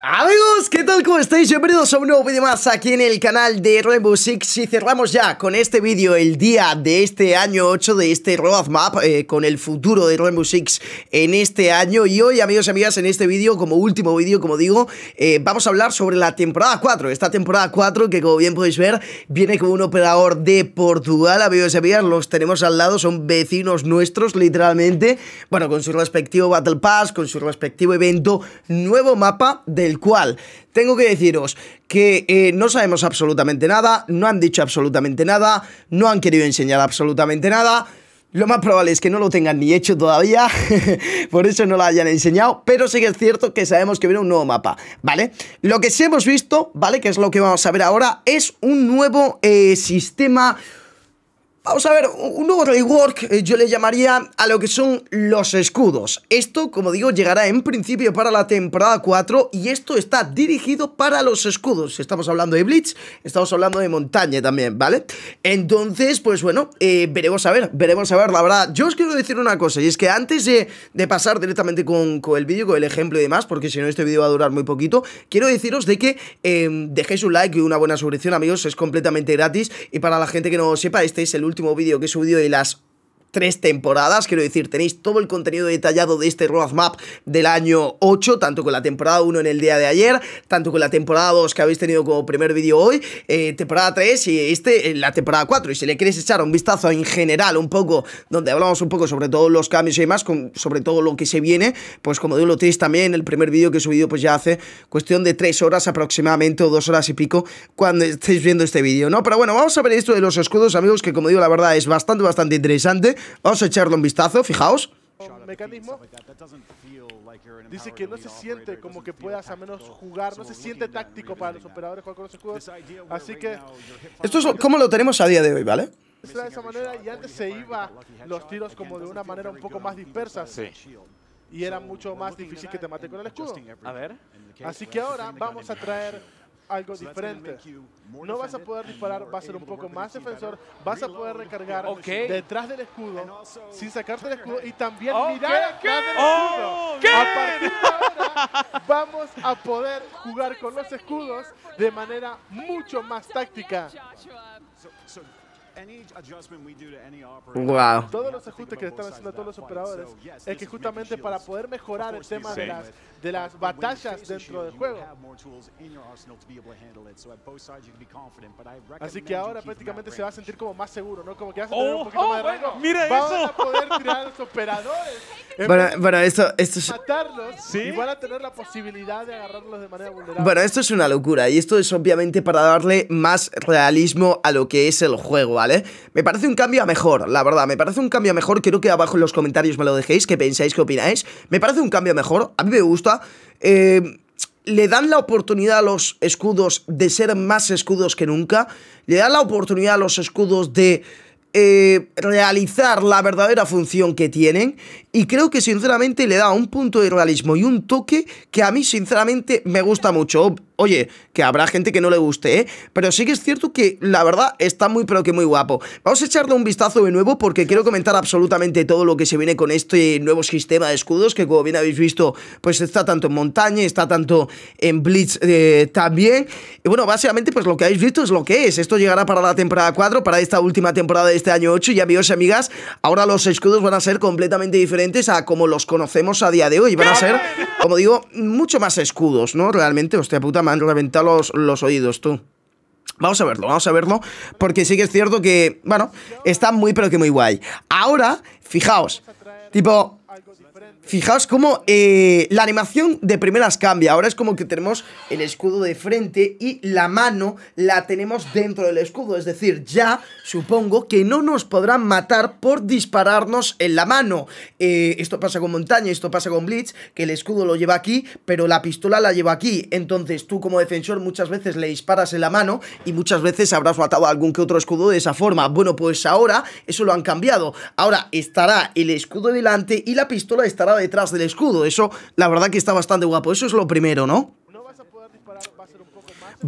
I Pues, ¿qué tal? ¿Cómo estáis? Bienvenidos a un nuevo vídeo más aquí en el canal de Rainbow Six Y cerramos ya con este vídeo el día de este año 8 de este roadmap Map eh, Con el futuro de Rainbow Six en este año Y hoy, amigos y amigas, en este vídeo, como último vídeo, como digo eh, Vamos a hablar sobre la temporada 4 Esta temporada 4 que como bien podéis ver Viene con un operador de Portugal, amigos y amigas Los tenemos al lado, son vecinos nuestros, literalmente Bueno, con su respectivo Battle Pass, con su respectivo evento Nuevo mapa del cual tengo que deciros que eh, no sabemos absolutamente nada, no han dicho absolutamente nada, no han querido enseñar absolutamente nada. Lo más probable es que no lo tengan ni hecho todavía, por eso no lo hayan enseñado, pero sí que es cierto que sabemos que viene un nuevo mapa, ¿vale? Lo que sí hemos visto, ¿vale? Que es lo que vamos a ver ahora, es un nuevo eh, sistema, Vamos a ver, un nuevo rework eh, yo le llamaría a lo que son los escudos. Esto, como digo, llegará en principio para la temporada 4 y esto está dirigido para los escudos. Estamos hablando de Blitz, estamos hablando de montaña también, ¿vale? Entonces, pues bueno, eh, veremos a ver, veremos a ver, la verdad. Yo os quiero decir una cosa y es que antes de, pasar directamente con, el vídeo, con el ejemplo y demás, porque si no este vídeo va a durar muy poquito, quiero deciros de que eh, dejéis un like y una buena suscripción, amigos, es completamente gratis y para la gente que no sepa, este es el último último vídeo que he subido de las tres temporadas, quiero decir, tenéis todo el contenido detallado de este roadmap del año 8, tanto con la temporada 1 en el día de ayer, tanto con la temporada 2 que habéis tenido como primer vídeo hoy, eh, temporada 3 y este, en eh, la temporada 4, y si le queréis echar un vistazo en general, un poco, donde hablamos un poco sobre todos los cambios y demás, con, sobre todo lo que se viene, pues como digo, lo tenéis también, el primer vídeo que he subido pues ya hace cuestión de 3 horas aproximadamente, o 2 horas y pico, cuando estéis viendo este vídeo, ¿no? Pero bueno, vamos a ver esto de los escudos, amigos, que como digo, la verdad es bastante, bastante interesante, Vamos a echarle un vistazo, fijaos mecanismo dice que no se siente como que puedas a menos jugar, no se siente táctico para los operadores con los escudos, así que... Esto es como lo tenemos a día de hoy, ¿vale? De esa manera y antes se iba los tiros como de una manera un poco más dispersa. Y era mucho más difícil que te mate con el escudo. A ver. Así que ahora vamos a traer algo diferente. No vas a poder disparar, va a ser un poco más defensor, vas a poder recargar detrás del escudo, sin sacarte el escudo y también mirar del oh, escudo. A partir de ahora vamos a poder jugar con los escudos de manera mucho más táctica. Wow. Todos los ajustes que le están haciendo a todos los operadores es que justamente para poder mejorar el tema de las, de las batallas dentro del juego. Así que ahora prácticamente se va a sentir como más seguro, ¿no? Como que vas a tener un poquito oh, más de oh, ¡Mira eso! a poder tirar a los operadores. Para, esto, esto es... Matarlos ¿Sí? van a tener la posibilidad de agarrarlos de manera vulnerable. Bueno, esto es una locura y esto es obviamente para darle más realismo a lo que es el juego, me parece un cambio a mejor, la verdad, me parece un cambio a mejor, quiero que abajo en los comentarios me lo dejéis, que pensáis, qué opináis, me parece un cambio a mejor, a mí me gusta, eh, le dan la oportunidad a los escudos de ser más escudos que nunca, le dan la oportunidad a los escudos de... Eh, realizar la verdadera función que tienen y creo que sinceramente le da un punto de realismo y un toque que a mí sinceramente me gusta mucho. Oye, que habrá gente que no le guste, ¿eh? Pero sí que es cierto que, la verdad, está muy pero que muy guapo. Vamos a echarle un vistazo de nuevo porque quiero comentar absolutamente todo lo que se viene con este nuevo sistema de escudos que, como bien habéis visto, pues está tanto en montaña, está tanto en Blitz eh, también. Y bueno, básicamente, pues lo que habéis visto es lo que es. Esto llegará para la temporada 4, para esta última temporada de este año 8. Y amigos y amigas, ahora los escudos van a ser completamente diferentes a como los conocemos a día de hoy. Van a ser como digo, mucho más escudos, ¿no? Realmente, hostia puta, me han reventado los, los oídos, tú. Vamos a verlo, vamos a verlo, porque sí que es cierto que, bueno, está muy pero que muy guay. Ahora, fijaos, tipo, Fijaos cómo eh, la animación de primeras cambia. Ahora es como que tenemos el escudo de frente y la mano la tenemos dentro del escudo. Es decir, ya supongo que no nos podrán matar por dispararnos en la mano. Eh, esto pasa con Montaña, esto pasa con Blitz, que el escudo lo lleva aquí, pero la pistola la lleva aquí. Entonces tú como defensor muchas veces le disparas en la mano y muchas veces habrás matado a algún que otro escudo de esa forma. Bueno, pues ahora eso lo han cambiado. Ahora estará el escudo delante y la pistola estará detrás del escudo. Eso, la verdad que está bastante guapo. Eso es lo primero, ¿no?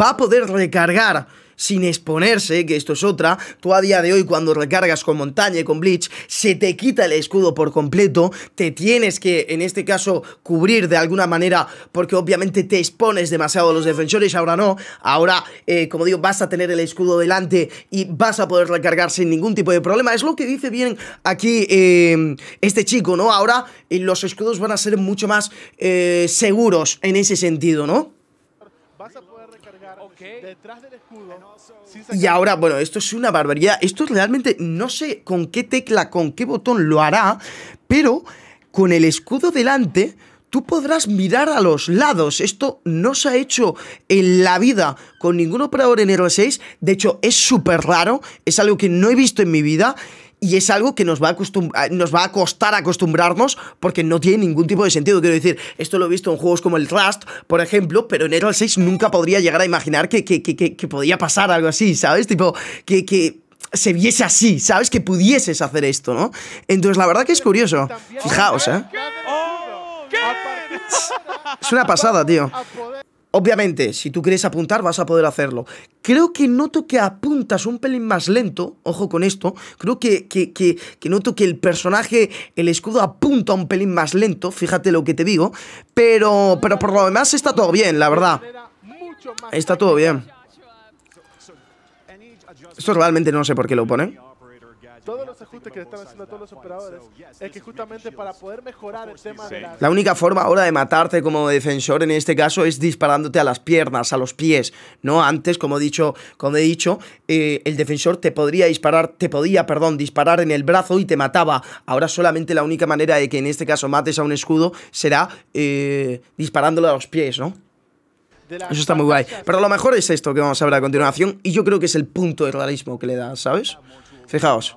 Va a poder recargar sin exponerse, que esto es otra, tú a día de hoy cuando recargas con montaña y con bleach, se te quita el escudo por completo, te tienes que, en este caso, cubrir de alguna manera, porque obviamente te expones demasiado a los defensores, ahora no, ahora, eh, como digo, vas a tener el escudo delante y vas a poder recargar sin ningún tipo de problema, es lo que dice bien aquí eh, este chico, ¿no? Ahora eh, los escudos van a ser mucho más seguros en ese sentido, ¿no? detrás del escudo. Y ahora, bueno, esto es una barbaridad. Esto realmente no sé con qué tecla, con qué botón lo hará, pero con el escudo delante tú podrás mirar a los lados. Esto no se ha hecho en la vida con ningún operador en r 6. De hecho, es súper raro. Es algo que no he visto en mi vida y es algo que nos va, a nos va a costar acostumbrarnos porque no tiene ningún tipo de sentido. Quiero decir, esto lo he visto en juegos como el Rust, por ejemplo, pero en Eral 6 nunca podría llegar a imaginar que, podía pasar algo así, ¿sabes? Tipo, que, que se viese así, ¿sabes? Que pudieses hacer esto, ¿no? Entonces, la verdad que es curioso. Fijaos, ¿eh? ¡Oh! Es una pasada, tío. Obviamente, si tú quieres apuntar, vas a poder hacerlo. Creo que noto que apuntas un pelín más lento, ojo con esto. Creo que, noto que el personaje, el escudo apunta un pelín más lento, fíjate lo que te digo. Pero, pero por lo demás está todo bien, la verdad. Está todo bien. Esto realmente no sé por qué lo ponen todos los ajustes que haciendo todos los operadores es que justamente para poder mejorar el tema la... única forma ahora de matarte como defensor en este caso es disparándote a las piernas, a los pies, ¿no? Antes, como he dicho, como he dicho eh, el defensor te podría disparar, te podía, perdón, disparar en el brazo y te mataba. Ahora solamente la única manera de que en este caso mates a un escudo será eh, disparándolo a los pies, ¿no? Eso está muy guay. Pero lo mejor es esto que vamos a ver a continuación y yo creo que es el punto de realismo que le da, ¿sabes? Fijaos.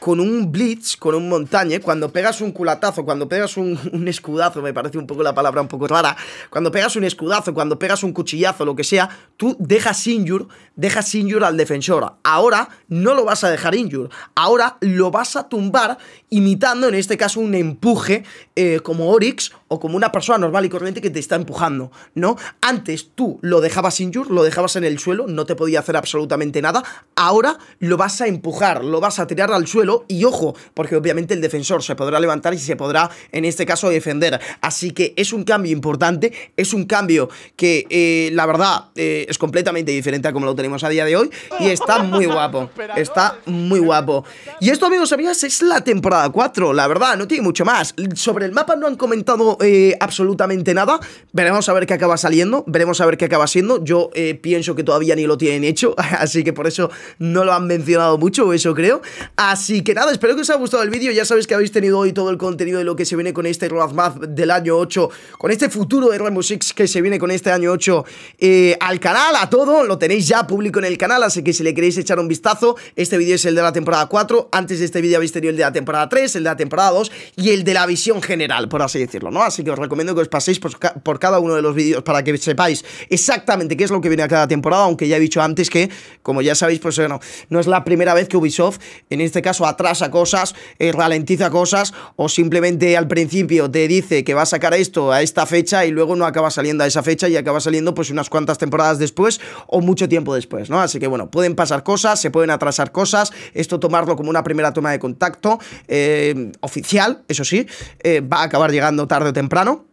con un blitz, con un montañe, cuando pegas un culatazo, cuando pegas un, escudazo, me parece un poco la palabra un poco rara, cuando pegas un escudazo, cuando pegas un cuchillazo, lo que sea, tú dejas injure, dejas injure al defensor. Ahora no lo vas a dejar injur, ahora lo vas a tumbar imitando en este caso un empuje eh, como Orix o como una persona normal y corriente que te está empujando, ¿no? Antes tú lo dejabas injure, lo dejabas en el suelo, no te podía hacer absolutamente nada, ahora lo vas a empujar, lo vas a tirar al suelo y ojo, porque obviamente el defensor se podrá levantar y se podrá, en este caso, defender. Así que es un cambio importante, es un cambio que, eh, la verdad, eh, es completamente diferente a como lo tenemos a día de hoy y está muy guapo, está muy guapo. Y esto, amigos, amigas, es la temporada 4, la verdad, no tiene mucho más. Sobre el mapa no han comentado eh, absolutamente nada, veremos a ver qué acaba saliendo, veremos a ver qué acaba siendo. Yo pienso que todavía ni lo tienen hecho, así que por eso no lo han mencionado mucho, eso creo. Así que nada, espero que os haya gustado el vídeo. Ya sabéis que habéis tenido hoy todo el contenido de lo que se viene con este Roadmap del año 8, con este futuro de Rainbow Six que se viene con este año 8 eh, al canal, a todo. Lo tenéis ya público en el canal, así que si le queréis echar un vistazo, este vídeo es el de la temporada 4. Antes de este vídeo habéis tenido el de la temporada 3, el de la temporada 2 y el de la visión general, por así decirlo, ¿no? Así que os recomiendo que os paséis por, cada uno de los vídeos para que sepáis exactamente qué es lo que viene a cada temporada, aunque ya he dicho antes que, como ya sabéis, pues bueno, no es la primera vez que Ubisoft en este caso atrasa cosas, eh, ralentiza cosas o simplemente al principio te dice que va a sacar esto a esta fecha y luego no acaba saliendo a esa fecha y acaba saliendo pues unas cuantas temporadas después o mucho tiempo después, ¿no? Así que bueno, pueden pasar cosas, se pueden atrasar cosas, esto tomarlo como una primera toma de contacto eh, oficial, eso sí, eh, va a acabar llegando tarde o temprano.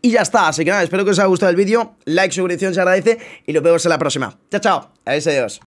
Y ya está, así que nada, espero que os haya gustado el vídeo, like, suscripción se agradece y nos vemos en la próxima. Chao, chao, adiós.